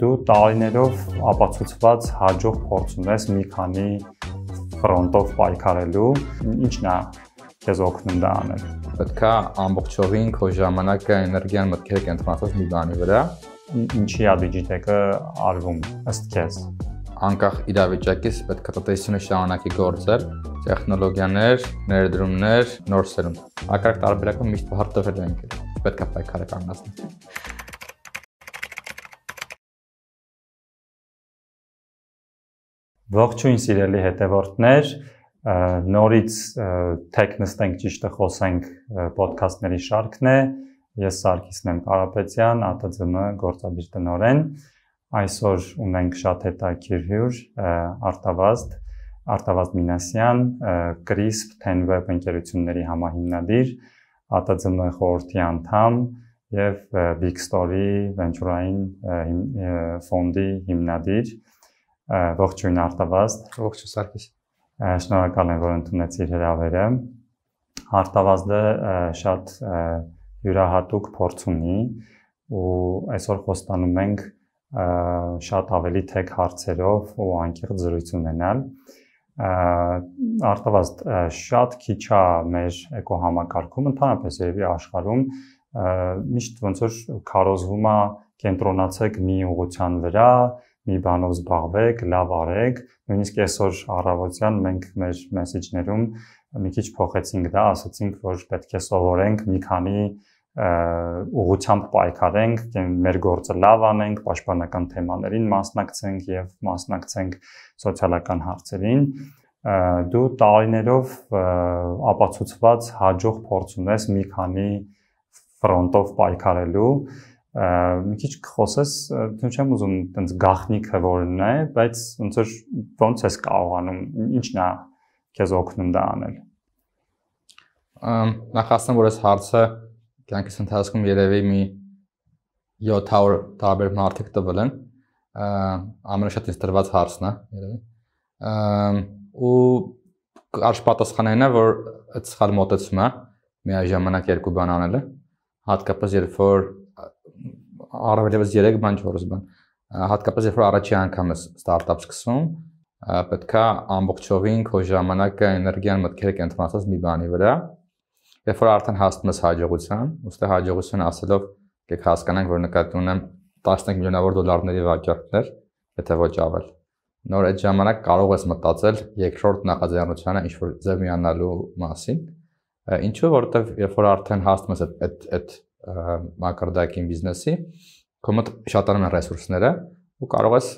Դու տարիներով ապացուցված հաջող փորձ ունես մի քանի ֆրոնտով պայքարելու, ի՞նչն է քեզ օգնում դա անել։ Պետքա ամբողջովին քո ժամանակը, էներգիան, մտքերը կենտրոնացնել մի բանի վրա, ինչի է դիջիտեկը արվում ըստ քեզ անկախ իրավիճակից պետք է տնտեսությունը շարունակի գործել, տեխնոլոգիաներ, ներդրումներ, նոր սերունդ։ Հակառակ տարբերակում միշտ հարթվել ենք։ Պետք է պայքարը կանգնացնել։ Ողջույն սիրելի հետևորդներ, նորից թեք նստենք ճիշտը խոսենք ոդքասթների շարքն է։ Ես Սարգիսն եմ Կարապետյան, ԱՏԶՄ գործադիր տնօրեն։ Այսօր ունենք շատ հետաքրքիր հյուր՝ Արտավազդ Արտավազդ Մինասյան, Crisp 10 Web ընկերությունների համահիմնադիր, ԱՏԶՄ խորհրդի անդամ եւ Big Story Venture-ային ֆոնդի հիմնադիր։ հիմ, Ողջույն Արտավազդ։ Ողջույն Սարգիս։ Շնորհակալ եմ, որ ընդունեցիր հրավերը։ Արտավազդը շատ յուրահատուկ փորձ ունի ու այսօր խոստանում ենք շատ ավելի թեք հարցերով ու անկեղծ զրույց ունենալ։ Արտավազդ շատ քիչ է մեր էկոհամակարգում, ընդհանրապես երևի աշխարհում միշտ ոնց որ քարոզվում է կենտրոնացեք մի ուղղության վրա, մի բանով զբաղվեք, լավ արեք։ Նույնիսկ այսօր առավոտյան մենք մեր մեսեջներում մի քիչ փոխեցինք դա, ասացինք, որ պետք է սովորենք մի քանի ուղությամբ պայքարենք, մեր գործը լավ անենք, պաշտպանական թեմաներին մասնակցենք եւ մասնակցենք սոցիալական հարցերին դու տարիներով ապացուցված հաջող փորձ ունես մի քանի ֆրոնտով պայքարելու մի քիչ խոսես, դու չեմ ուզում տենց գախնիկը որն է, բայց ոնց որ ոնց ես կարողանում, ի՞նչն է քեզ օգնում դա անել։ Ամ նախ ասեմ, որ այս հարցը կյանքիս ընթացքում երևի մի 700 տարբեր մարդիկ տվել են։ Ամենաշատ ինձ տրված հարցն է, երևի։ Ամ ու կարճ պատասխանն է, որ այդ սխալ մոտեցումը միաժամանակ երկու բան անելը, հատկապես երբ որ առավելևս 3 բան 4 բան հատկապես երբ որ առաջի անգամ ես ստարտափ սկսում պետքա ամբողջովին քո ժամանակը էներգիան մտքերը կենտրոնացած մի բանի վրա երբ որ արդեն հասնում ես հաջողության ուստի հաջողություն ասելով կեք հասկանանք որ նկատի ունեմ 15 միլիոնավոր դոլարների վաճառքներ եթե ոչ ավել նոր այդ ժամանակ կարող ես մտածել երկրորդ նախաձեռնությանը ինչ որ ձև միանալու մասին ինչու որովհետև երբ որ արդեն հասնում ես այդ այդ այդ մակարդակին բիզնեսի, կոմոդ շատանում են ռեսուրսները ու կարող ես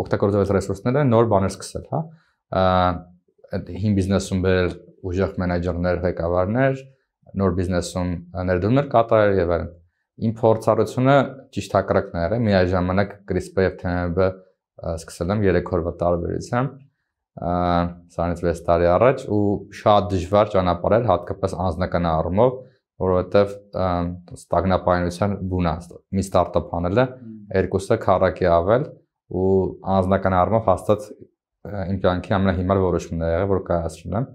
օգտագործել այս ռեսուրսները նոր բաներ սկսել, հա։ Հին բիզնեսում բերել ուժեղ մենեջերներ, ղեկավարներ, նոր բիզնեսում ներդրումներ կատարել եւ այլն։ Իմ փորձառությունը ճիշտ հակառակն է, միաժամանակ CRISPR եւ TMB սկսել եմ 3 օրվա տարբերությամբ հա։ սրանից 6 տարի առաջ ու շատ դժվար ճանապարհ էր հատկապես անձնական առումով որովհետև ստագնապայնության բուն է մի ստարտափ անելը երկուսը քարակի ավել ու անձնական առումով հաստատ իմ կյանքի ամենահիմար որոշումն է եղել որ կայացրել եմ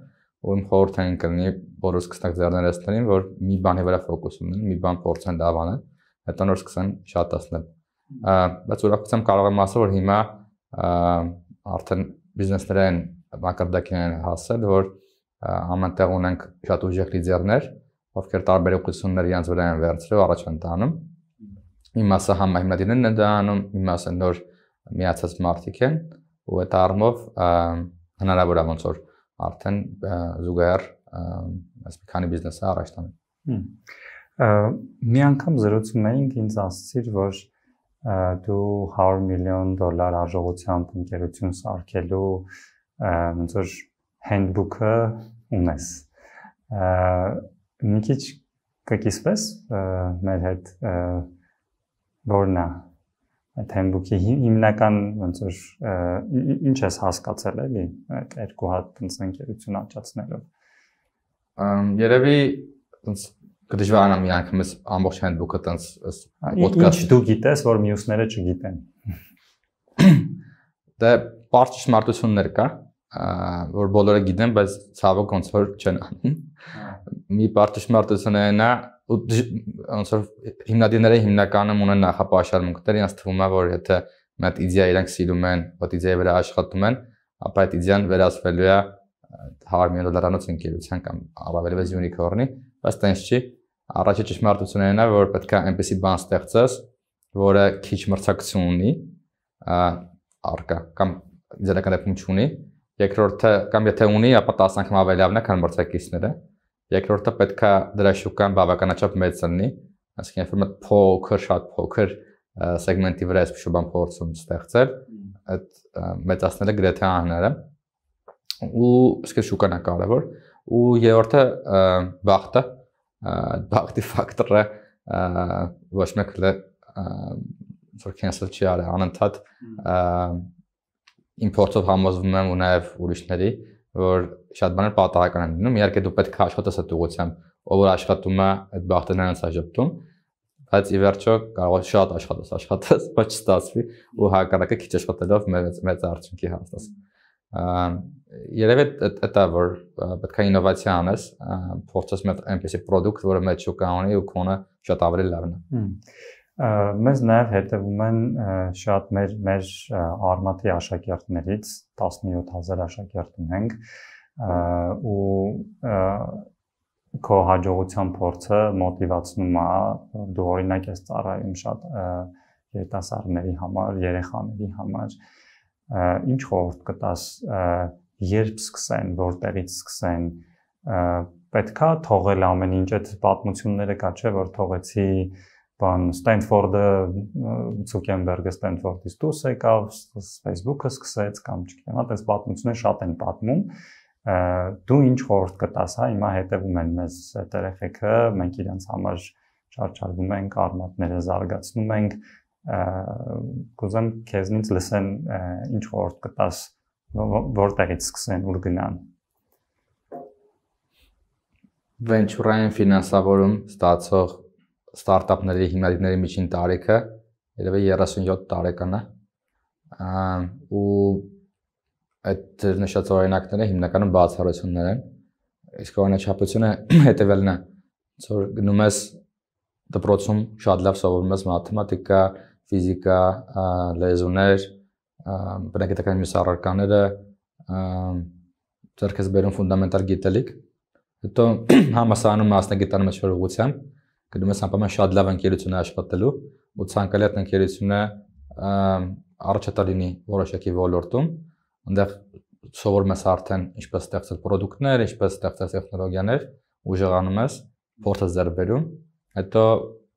ու իմ խորհուրդը կլինի բոլորս կստակ ձեռները ստներին որ մի բանի վրա ֆոկուս ունեն մի բան փորձեն լավ անել հետո նոր սկսեն շատացնել բայց ուրախությամբ կարող եմ ասել որ հիմա արդեն բիզնեսները մակարդակին են հասել որ ամենտեղ ունենք շատ ուժեղ լիդերներ ովքեր տարբեր ուղղություններ իրենց վրա են վերցրել, առաջ են տանում։ Իմ մասը համահիմնադիրներն են դառնում, իմ մասը նոր միացած մարդիկ են, ու այդ առումով հնարավոր է ոնց որ արդեն զուգահեռ այս մի քանի բիզնեսը առաջ տանեն։ Մի անգամ զրուցում էինք ինձ ասացիր, որ դու 100 միլիոն դոլար արժողությամբ ընկերություն սարքելու ոնց որ handbook-ը ունես։ Մի քիչ կկիսվես մեր հետ որնա այդ handbook-ի հիմնական ոնց որ ինչ ես հասկացել էլի այդ երկու հատ տոնց ընկերություն աճացնելով։ Երևի տոնց կդժվարանամ մի անգամ էս ամբողջ handbook-ը տոնց էս podcast դու գիտես, որ մյուսները չգիտեն։ Դա դե, բարձր շմարտություններ կա, որ բոլորը գիտեն, բայց ցավոք ոնց որ չեն անում մի բարձրացմարտությունը նա ու ոնց որ հիմնադիրները հիմնականում ունեն նախապաշարմունքներ, ինձ թվում է որ եթե մի հատ իդեա իրանք սիրում են, ոտ իդեայի վրա աշխատում են, ապա այդ իդեան վերածվելու է 100 միլիոն դոլարանոց ընկերության կամ առավելևս յունիկորնի, բայց այնպես չի։ Առաջի ճշմարտությունն այն է, որ պետք է այնպեսի բան ստեղծես, որը քիչ մրցակցություն ունի, արկա կամ ձերական դեպքում չունի։ Երկրորդը կամ եթե ունի, ապա 10 անգամ ավելի ավելն է, քան մրցակիցները։ Երկրորդը պետքա դրա շուկան բավականաչափ մեծ լինի, այսինքն երբ որ փոքր, շատ փոքր սեգմենտի վրա այսպես շուբան փորձում ստեղծել, այդ մեծացնելը գրեթե անհնար է։ Ու իսկ շուկան է կարևոր, ու երրորդը բախտը, բախտի ֆակտորը ոչ մեկ լե որ cancel չի արել, անընդհատ իմպորտով համոզվում եմ ու նաև ուրիշների, որ շատ բաներ պատահական են լինում։ Իհարկե դու պետք է աշխատես այդ ուղղությամբ, ով որ աշխատում է այդ բախտը նրանց աշխատում, բայց ի վերջո կարող է շատ աշխատես, աշխատես, բայց չստացվի ու հակառակը քիչ աշխատելով մեծ մեծ արդյունքի հասնես։ Երևի դա որ պետք է ինովացիա անես, փորձես մեծ այնպեսի product, որը մեծ շուկա ունի ու քոնը շատ ավելի լավն է։ Հմ մեզ նաև հետևում են շատ մեր մեր արմատի աշակերտներից 17000 աշակերտ ունենք ու քո հաջողության փորձը մոտիվացնում է դու օրինակ ես ծառայում շատ երիտասարդների համար, երեխաների համար ինչ խորտ կտաս երբ սկսեն, որտեղից սկսեն պետքա թողել ամեն ինչ այդ պատմությունները կա չէ որ թողեցի բան Ստենֆորդը Ցուկենբերգը Ստենֆորդից դուրս եկավ, Facebook-ը սկսեց կամ չգիտեմ, այդպես հա, պատմություններ շատ են պատմում։ Դու ինչ խորտ կտաս, հա, հիմա հետևում են մեզ այդ երեխեքը, մենք իրենց համար չարչարվում ենք, արմատները զարգացնում ենք, կուզեմ քեզնից լսեմ ինչ խորտ կտաս, որտեղից սկսեն, ուր գնան venture-ային ֆինանսավորում ստացող ստարտափների հիմնադիրների միջին տարիքը երևի 37 տարեկան է։ ու այդ նշած օրինակները հիմնականում բացառություններ են։ Իսկ օրինաչափությունը հետևելն է, որ գնում ես դպրոցում շատ լավ սովորում ես մաթեմատիկա, ֆիզիկա, լեզուներ, բնագիտական մյուս առարկաները, ձերքես բերում ֆունդամենտալ գիտելիք, հետո համասարանում մասնագիտան մեջ որ ուղղությամբ գնում ես անպայման շատ լավ ընկերություն աշխատելու ու ցանկալի այդ ընկերությունը առաջատար լինի որոշակի ոլորտում, այնտեղ սովորում ես արդեն ինչպես ստեղծել ապրանքներ, ինչպես ստեղծել տեխնոլոգիաներ, ուժեղանում ես, փորձը ձեռք բերում, հետո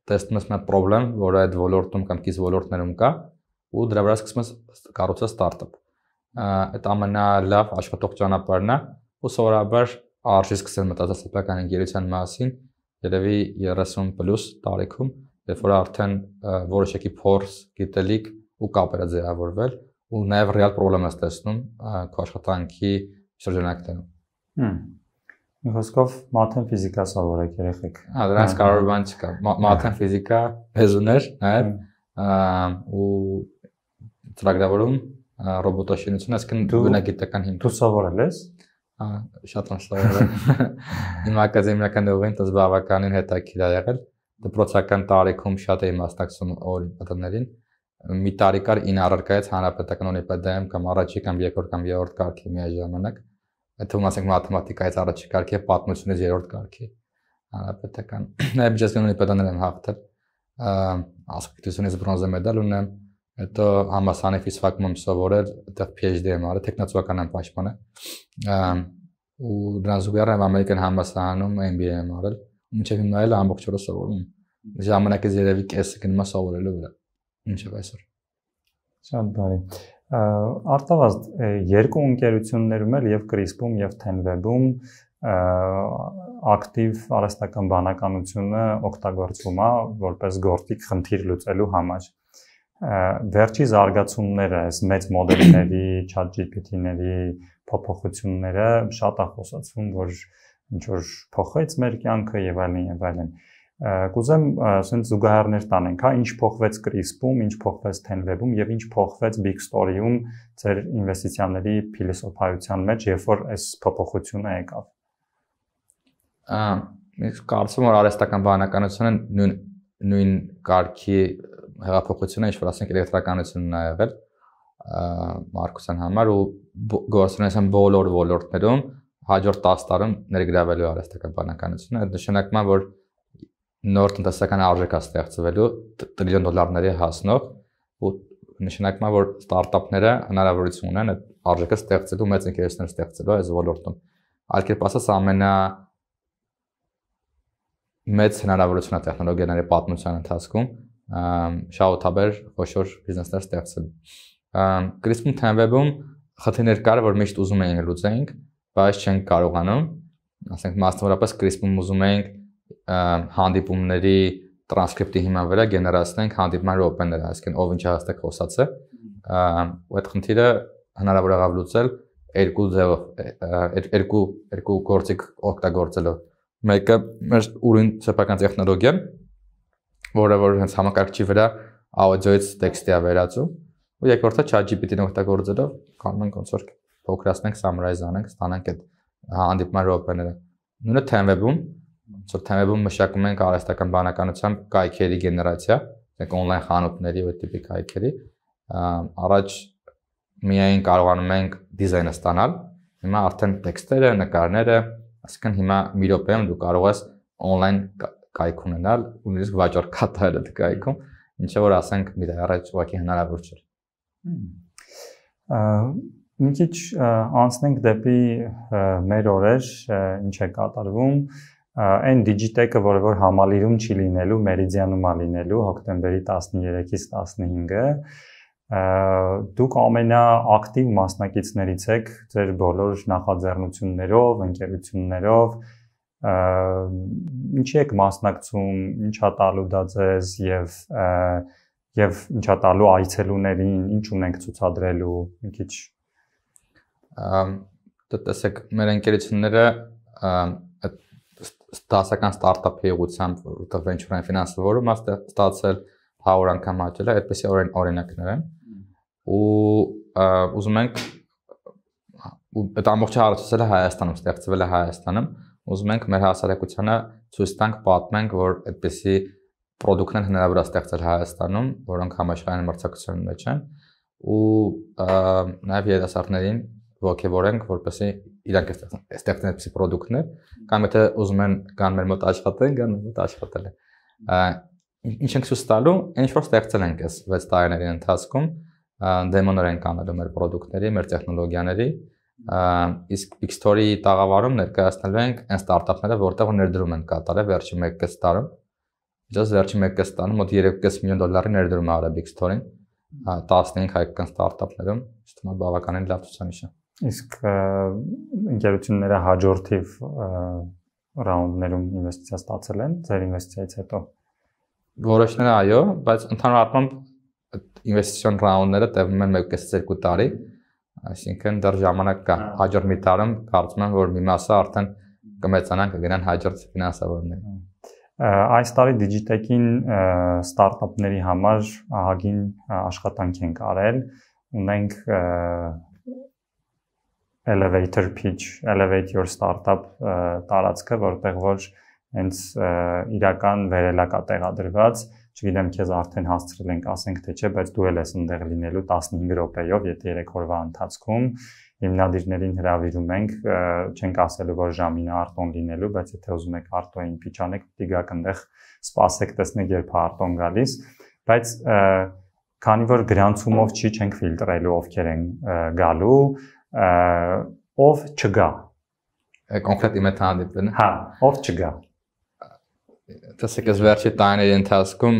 տեսնում ես մի խնդրեմ, որը այդ ոլորտում կամ քիզ ոլորտներում կա, ու դրա վրա սկսում ես կառուցել ստարտափ։ Այդ ամենալավ աշխատող ճանապարհն է, ու սովորաբար արժի սկսել մտածել սեփական ընկերության մասին, երևի 30+ տարիքում, երբ որ արդեն որոշակի փորձ, գիտելիք ու կապեր է ձևավորվել ու նաև ռեալ խնդրեմ ես տեսնում քո աշխատանքի շրջանակներում։ Հմ։ Մի խոսքով մաթեմ ֆիզիկա սովորեք երեխեք։ Հա, դրանց կարող բան չկա։ Մաթեմ ֆիզիկա բեզուներ նաև ու ծրագրավորում ռոբոտաշինություն, այսինքն բնագիտական հիմք։ Դու սովորել ես։ Ա շատ անշնորհակալ եմ։ Իմ ակադեմիական ուղին դες բավականին հետաքրքիր եղել։ Դպրոցական տարիքում շատ էի մասնակցում օրինատներին։ Մի տարի կար ին առարկայից հանրապետական օլիմպիադայում կամ առաջի կամ երկրորդ կամ երրորդ կարգի միաժամանակ։ Այդ թվում ասենք մաթեմատիկայից առաջի կարգի է պատմությունից երրորդ կարգի հանրապետական։ Նաև ջազգան օլիմպիադաներ եմ հաղթել։ Ասկտությունից բրոնզե մեդալ ունեմ հետո համասանի ֆիզֆակում եմ սովորել, այդտեղ PhD եմ արել տեխնացուականան պաշտպանը։ ու դրանց զուգահեռ եմ ամերիկան համասանում MBA եմ արել, ու մինչև հիմա էլ ամբողջ օրը սովորում եմ։ Ժամանակից երևի կեսը գնում է սովորելու վրա։ Մինչև այսօր։ Շատ բարի։ Արտավազդ երկու ընկերություններում էլ եւ CRISPR-ում եւ TenWeb-ում ակտիվ արհեստական բանականությունը օգտագործվում է որպես գործիք խնդիր լուծելու համար վերջի զարգացումները, այս մեծ մոդելների, chat GPT-ների փոփոխությունները շատ ախոսացվում, որ ինչ որ փոխեց մեր կյանքը եւ այլն եւ այլն։ Կուզեմ ասենց զուգահեռներ տանենք, հա, ինչ փոխվեց CRISP-ում, ինչ փոխվեց TenWeb-ում եւ ինչ փոխվեց Big Story-ում ձեր ինվեստիցիաների փիլիսոփայության մեջ, երբ որ այս փոփոխությունը եկավ։ Ա, ես կարծում եմ, որ արհեստական բանականությունը նույն նույն կարգի հեղափոխությունը ինչ որ ասենք էլեկտրականությունն ա եղել Մարկոսյան համար ու գործունեության բոլոր ոլորտներում հաջորդ 10 տարում ներգրավելու արհեստական բանականությունը այդ նշանակում է որ նոր տնտեսական արժեք է ստեղծվելու տրիլիոն դոլարների հասնող ու նշանակում է որ ստարտափները հնարավորություն ունեն այդ արժեքը ստեղծելու մեծ ընկերություններ ստեղծելու այս ոլորտում այլ կերպ ասած ամենա մեծ հնարավորությունն է տեխնոլոգիաների պատմության ընթացքում շահութաբեր խոշոր բիզնեսներ ստեղծել։ Crispin Tenweb-ում խթիներ կար, որ միշտ ուզում էինք լուծենք, բայց չենք կարողանում։ Ասենք մասնավորապես Crispin-ում ուզում էինք հանդիպումների տրանսկրիպտի հիման վրա գեներացնենք հանդիպման ռոպեներ, այսինքն ով ինչ հաստակ խոսած է։ Ու այդ խնդիրը հնարավոր եղավ լուծել երկու ձևով, երկու երկու գործիք օգտագործելով։ Մեկը մեր ուրույն սեփական տեխնոլոգիան, որը որ հենց համակարգչի վրա audio-ից տեքստի է վերածում, ու երկրորդը ChatGPT-ն օգտագործելով կանում ենք ոնց որ փոքրացնենք, summarize անենք, ստանանք այդ հանդիպման րոպեները։ Նույնը ThemeWeb-ում, ոնց որ ThemeWeb-ում մշակում ենք արհեստական բանականությամբ կայքերի գեներացիա, այդ on-line խանութների ու տիպի կայքերի։ Առաջ միայն կարողանում ենք դիզայնը ստանալ, հիմա արդեն տեքստերը, նկարները, այսինքն հիմա մի րոպեում դու կարող ես on-line կայք ունենալ ու նույնիսկ վաճառքատար այդ կայքում, ինչը որ ասենք մի դեռ առաջ ուղղակի հնարավոր չէր։ Մի քիչ անցնենք դեպի մեր օրեր, ինչ է կատարվում այն Digitech-ը, որը որ համալիրում չի լինելու, Մերիդիանում է լինելու հոկտեմբերի 13-ից 15-ը, դուք ամենաակտիվ մասնակիցներից եք ձեր բոլոր նախաձեռնություններով, ընկերություններով, ինչի եք մասնակցում, ինչա տալու դա ձեզ եւ եւ ինչա տալու այցելուներին, ինչ ունենք ցուցադրելու, մի քիչ դա դե տեսեք մեր ընկերությունները այդ դասական ստարտափի ուղությամբ որտեղ venture-ային ֆինանսավորում աստ ստացել 100 անգամ աճել է, այդպեսի օրեն օրինակներ են։ Ու ուզում ենք այդ ամբողջը առաջացել է Հայաստանում, ստեղծվել է Հայաստանում, Ուզում ենք մեր հասարակությանը ցույց տանք, պատմենք, որ այդպիսի product-ներ հնարավոր է ստեղծել Հայաստանում, որոնք համաշխարհային մրցակցության մեջ են ու նաև երիտասարդներին ողջևորենք, որպեսզի իրանք ստեղծեն այդպիսի product-ներ, կամ եթե ուզում են կան մեր մոտ աշխատեն, կան մեր մոտ աշխատել են։ Ինչ ենք ցույց տալու, ինչ որ ստեղծել ենք այս 6 տարիների ընթացքում, դեմոներ ենք անելու մեր product-ների, մեր տեխնոլոգիաների, իսկ Pixstory-ի տաղավարում ներկայացնելու ենք այն ստարտափները, որտեղ ներդրում են կատարել վերջին 1 կստարում։ Միջոց վերջին 1 կստարում մոտ 3.5 միլիոն դոլարի ներդրում արել Pixstory-ին 15 հայկական ստարտափներում, ըստ իմը բավականին լավ ցուցանիշ է։ Իսկ ընկերությունները հաջորդիվ ռաունդներում ինվեստիցիա ստացել են ձեր ինվեստիցիայից հետո։ Որոշները այո, բայց ընդհանուր առմամբ ինվեստիցիոն ռաունդները տևում են 1.5-2 տարի։ mm -hmm Այսինքն դեռ ժամանակ կա։ հա։ Հաջորդ մի տարում կարծում եմ, որ մի մասը արդեն կմեծանան կգնան հաջորդ ֆինանսավորումներ։ Այս տարի Digitech-ին ստարտափների համար ահագին աշխատանք ենք արել։ Ունենք elevator pitch, elevate your startup տարածքը, որտեղ որ հենց իրական վերելակա տեղադրված չգիտեմ, քեզ արդեն հասցրել ենք, ասենք թե չէ, բայց դու ել ես ընդեղ լինելու 15 րոպեով, եթե 3 օրվա ընթացքում հիմնադիրներին հրավիրում ենք, չենք ասելու, որ ժամին արտոն լինելու, բայց եթե ուզում եք արտոին փիճանեք, պիտի գաք այնտեղ սպասեք, տեսնեք, երբ արտոն գալիս, բայց քանի որ գրանցումով չի չենք ֆիլտրելու ովքեր են գալու, ով չգա կոնկրետ իմը տանդիպն հա։, հա ով չգա տեսեք, ես վերջի տարիների ընթացքում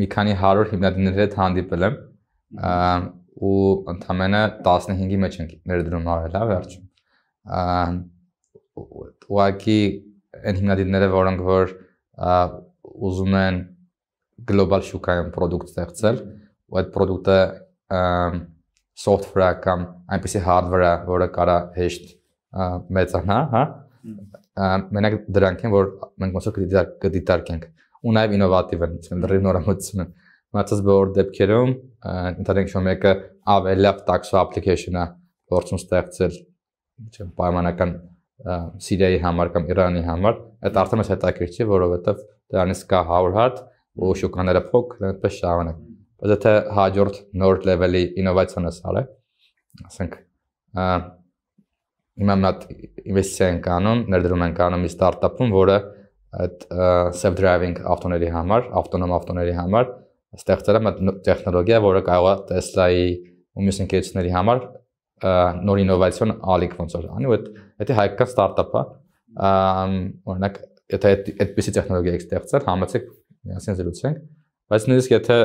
մի քանի 100 հիմնադիրների հետ հանդիպել եմ ու ընդամենը 15-ի մեջ ենք ներդրում արել, հա, վերջում։ Ուղղակի այն հիմնադիրները, որոնք որ ուզում են գլոբալ շուկայում product ստեղծել, ու այդ product-ը software կամ այնպեսի hardware-ը, որը կարա հեշտ մեծանա, հա, մենակ դրանք են, որ մենք ոնց որ կդիտարկենք ու նաև ինովատիվ են, ասեմ, լրիվ նորամուծություն են։ Մնացած բոլոր դեպքերում ընդհանրենք շո մեկը ավելի լավ tax application-ը գործում ստեղծել, չեմ պայմանական Սիրիայի համար կամ Իրանի համար, այդ արդեն մեզ հետաքրքիր չէ, որովհետև դրանից կա 100 հատ ու շուկաները փոքր են, այդպես շարունակ։ Բայց եթե հաջորդ նոր լեվելի ինովացիան ասարը, ասենք հիմա մի հատ ինվեստիցիա ենք անում, ներդրում ենք անում մի ստարտափում, որը այդ self driving ավտոների համար, ավտոնոմ ավտոների համար ստեղծել եմ այդ տեխնոլոգիա, որը կարող է Tesla-ի ու մյուս ընկերությունների համար նոր ինովացիոն ալիք ոնց որ անի ու այդ դա հայկական ստարտափ է օրինակ եթե այդպիսի տեխնոլոգիա եք ստեղծել համացեք միասին զրուցենք բայց նույնիսկ եթե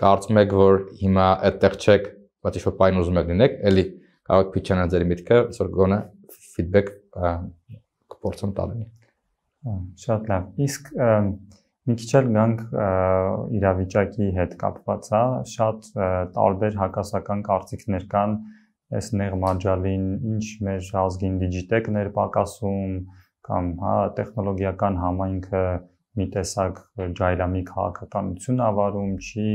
կարծում եք որ հիմա այդտեղ չեք բայց ինչ որ բան ուզում եք լինեք էլի Ավակ Փիչյանը ձեր միտքը այսօր գոնե ֆիդբեք կփորձեմ տալու։ Շատ լավ։ Իսկ մի քիչ էլ գանք իրավիճակի հետ կապված, հա, շատ տարբեր հակասական կարծիքներ կան այս նեղմաջալին, ինչ մեր ազգին դիջիտեկներ պակասում կամ հա տեխնոլոգիական համայնքը մի տեսակ ջայլամի քաղաքականություն ավարում, չի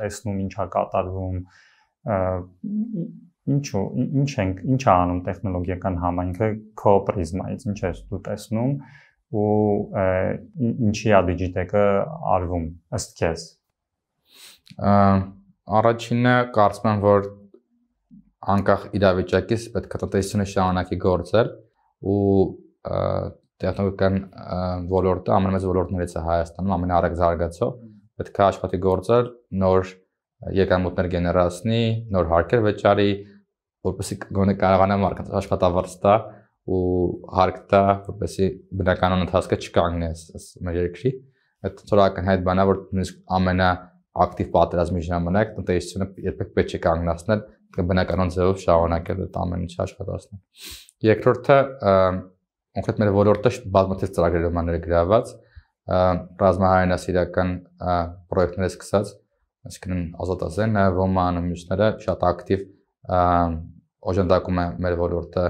տեսնում ինչա կատարվում ինչու ինչ ենք ինչ է անում տեխնոլոգիական համայնքը քո պրիզմայից ինչ ես դու տեսնում ու ինչի է դիջիտեկը արվում ըստ քեզ առաջինը կարծում եմ որ անկախ իրավիճակից պետք է տնտեսությունը շարունակի գործել ու տեխնոլոգիական ոլորտը ամենամեծ ոլորտներից է Հայաստանում ամենաարագ զարգացող պետք է աշխատի գործել նոր եկամուտներ գեներացնի նոր հարկեր վճարի որպեսզի գոնե կարողանամ աշխատավարձ տա ու հարկ տա, որպեսզի բնականոն ընթացքը չկանգնես մեր երկրի։ Այդ ծորական այդ բանա որ նույնիսկ ամենա ակտիվ պատերազմի ժամանակ տնտեսությունը երբեք պետք չէ կանգնացնել, բնականոն ձևով շարունակել այդ ամեն ինչը աշխատացնել։ Երկրորդը կոնկրետ մեր ոլորտը բազմաթիվ ծրագրերով ներգրաված ռազմահայրենասիրական պրոյեկտներ սկսած, այսինքն ազատազենը, ոմանը, մյուսները շատ ակտիվ օժանդակում է մեր ոլորտը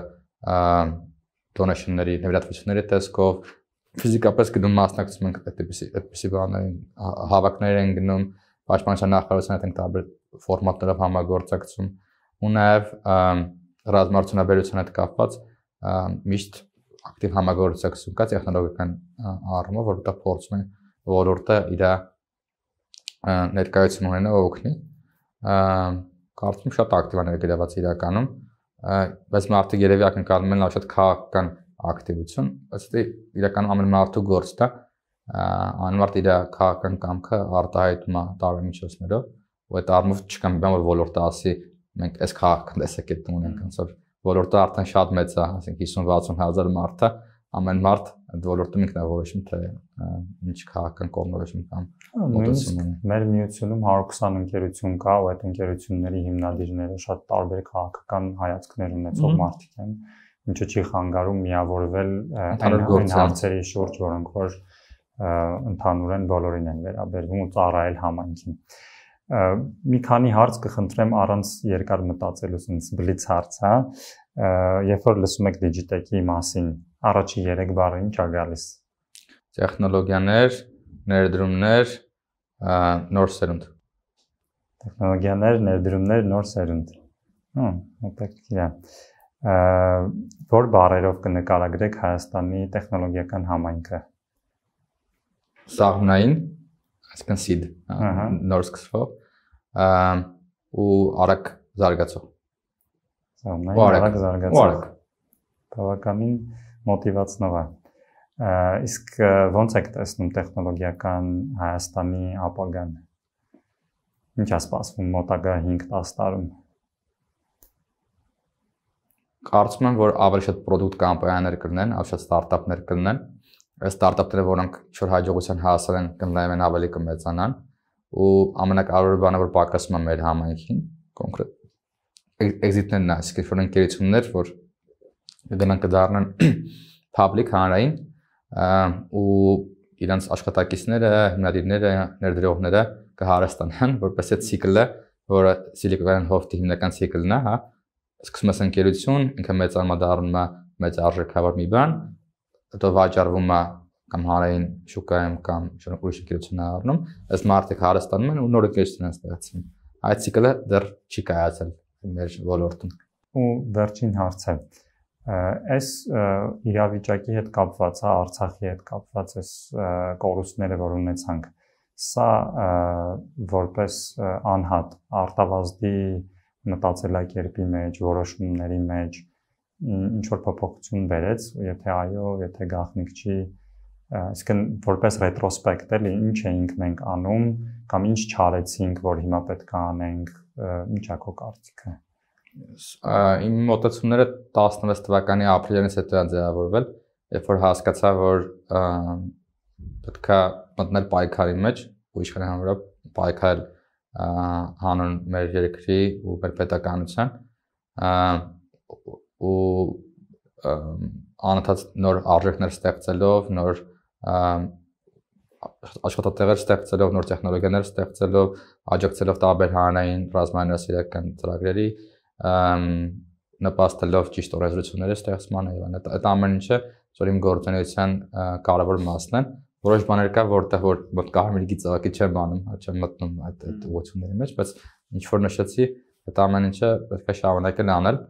դոնեշնների, ներդրումների տեսքով, ֆիզիկապես գնում մասնակցում ենք այդպիսի այդպիսի բաներին, հավաքներ են գնում, պաշտպանության նախարարության հետ ենք տարբեր ֆորմատներով համագործակցում ու նաև ռազմարտունաբերության հետ կապված միշտ ակտիվ համագործակցություն կա տեխնոլոգիական առումով, որովհետև փորձում են ոլորտը իր ներկայացում ունենա օգնի։ Կարծում շատ ակտիվ է ներգրաված իրականում բայց մարդը երևի ակնկալում են լավ շատ քաղաքական ակտիվություն, ըստ իրականում ամեն մարդու գործ է անմարտ իր քաղաքական կամքը արտահայտում է տարբեր միջոցներով, ու այդ առումով չկան մի բան, որ ոլորտը ասի, մենք այս քաղաքը տեսեք այդ ունենք, ոնց որ ոլորտը արդեն շատ մեծ է, ասենք 50-60 հազար մարդ է, ամեն մարդ ոլորտում ինքնավորոշում թե ինչ քաղաքական կողմնորոշում կամ մոտեցում ունի։ Մեր միությունում 120 ընկերություն կա, ու այդ ընկերությունների հիմնադիրները շատ տարբեր քաղաքական հայացքներ ունեցող մարդիկ են, ինչը չի խանգարում միավորվել այն հարցերի շուրջ, որոնք որ ընդհանուրեն բոլորին են վերաբերվում ու ծառայել համայնքին։ Մի քանի հարց կխնդրեմ առանց երկար մտածելու, ցից բլից հարց, հա։ Երբ որ լսում եք Digitech-ի մասին, առաջի 3 բարերին չա գալիս։ Տեխնոլոգիաներ, ներդրումներ, նոր սերունդ։ Տեխնոլոգիաներ, ներդրումներ, նոր սերունդ։ Հմ, հետք իրա։ Որ բարերով կնկարագրեք Հայաստանի տեխնոլոգիական համայնքը։ Սաղմնային, այսինքն seed, նոր սկսվող, ու արագ զարգացող։ Սաղմնային արագ զարգացող։ Բավականին մոտիվացնող է։ Իսկ ո՞նց եք տեսնում տեխնոլոգիական Հայաստանի ապագան։ Ինչ է սպասվում մոտակա 5-10 տարում։ Կարծում եմ, որ ավելի շատ product կամպանիաներ կլինեն, ավելի շատ ստարտափներ կլինեն։ Այս ստարտափները, որոնք ինչ-որ հաջողության հասել են, կնայեն ավելի կմեծանան ու ամենակարևոր բանը, որ պակասում է մեր համայնքին, կոնկրետ exit-ներն է, այսինքն որ ընկերություններ, որ դրանք կդառնան public հանրային ու իրանց աշխատակիցները, հիմնադիրները, ներդրողները կհարստանան, որպես այդ ցիկլը, որը Silicon Valley Hoft-ի հիմնական ցիկլն է, հա, սկսում ես ընկերություն, ինքը մեծ արմադառնում է մեծ արժեքավոր մի բան, հետո վաճառվում է կամ հանրային շուկայում կամ ինչ-որ ուրիշ ընկերություն է առնում, ըստ մարդիկ հարստանում են ու նոր ընկերություն են ստեղծում։ Այդ ցիկլը դեռ չի կայացել մեր ոլորտում։ Ու վերջին հարցը այս իրավիճակի հետ կապված, հա Արցախի հետ կապված այս կորուստները, որ ունեցանք, սա որպես անհատ արտավազդի մտածելակերպի մեջ, որոշումների մեջ ինչ որ փոփոխություն բերեց, եթե այո, եթե գաղտնիք չի, այսինքն որպես ռետրոսպեկտ էլի ինչ էինք մենք անում կամ ինչ չարեցինք, որ հիմա պետք է անենք, ինչա քո կարծիքը իմ մտածումները 16 թվականի ապրիլից հետո են ձևավորվել, երբ որ հասկացա, որ պետքա մտնել պայքարի մեջ ու իշխանի հանրապետ պայքարել հանուն մեր երկրի ու մեր պետականության ու անընդհատ նոր արժեքներ ստեղծելով, նոր աշխատատեղեր ստեղծելով, նոր տեխնոլոգիաներ ստեղծելով, աջակցելով տարբեր հանրային ռազմայնասիրական ծրագրերի, նպաստելով ճիշտ օրենսդրությունների ստեղծմանը եւ այն այդ ամեն ինչը ծոր իմ գործունեության կարևոր մասն է որոշ բաներ կա որտեղ որ մոտ կարմիր գիծակի չեմ անում հա չեմ մտնում այդ այդ ուղղությունների մեջ բայց ինչ որ նշեցի այդ ամեն ինչը պետք է շարունակել անել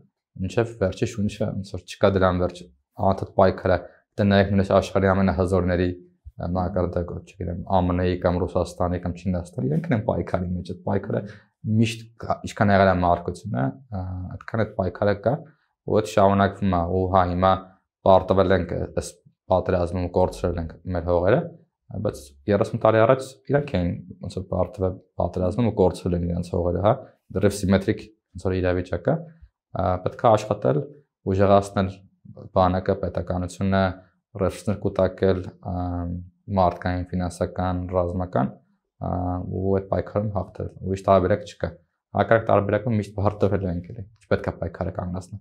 ինչեվ վերջի շունչը ոնց որ չկա դրան վերջ անընդհատ պայքարը դնայեք մնաց աշխարհի ամենահզորների մակարդակով չգիտեմ ԱՄՆ-ի կամ Ռուսաստանի կամ Չինաստանի իրենքն են պայքարի մեջ այդ պայքարը միշտ ինչքան եղել է մարկությունը, այդքան այդ պայքարը կա, ու այդ շարունակվում է, ու հա հիմա պարտվել ենք այս պատերազմում կորցրել ենք մեր հողերը, բայց 30 տարի առաջ իրանք էին ոնց որ պարտվել պատերազմում ու կորցրել են իրանք հողերը, հա, դեռև սիմետրիկ ոնց որ իրավիճակը, պետք է աշխատել, ուժեղացնել բանակը, պետականությունը, ռեսուրսներ կուտակել, մարդկային, ֆինանսական, ռազմական, ու այդ պայքարում հաղթել։ Ուրիշ տարբերակ չկա։ Հակառակ տարբերակում միշտ բար տվել ենք էլի։ Չպետք է պայքարը կանգնացնել։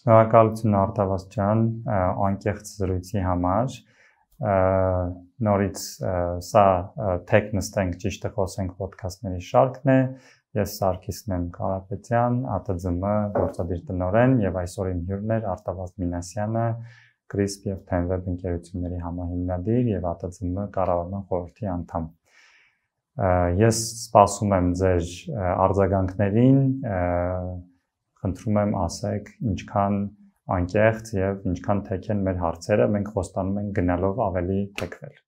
Շնորհակալություն Արտավաս ջան, անկեղծ զրույցի համար։ Նորից սա Tech նստենք ճիշտը խոսենք ոդքասթների շարքն է։ Ես Սարգիսն եմ Կարապետյան, ԱՏԶՄ գործադիր տնօրեն եւ այսօր իմ հյուրն էր Արտավազ Մինասյանը, CRISP եւ TenWeb ընկերությունների համահիմնադիր եւ ԱՏԶՄ կառավարման խորհրդի անդամ։ Ես սպասում եմ ձեր արձագանքներին, խնդրում եմ ասեք, ինչքան անկեղծ եւ ինչքան թեք են մեր հարցերը, մենք խոստանում ենք գնալով ավելի թեքվել։